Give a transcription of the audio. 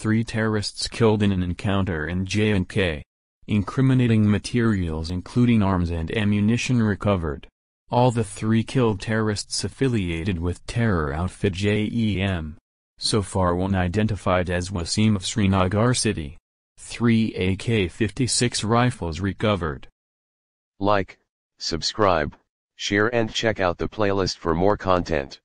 three terrorists killed in an encounter in J&K. Incriminating materials including arms and ammunition recovered. All the three killed terrorists affiliated with terror outfit JEM. So far one identified as Wasim of Srinagar city. Three AK-56 rifles recovered. Like, subscribe, share and check out the playlist for more content.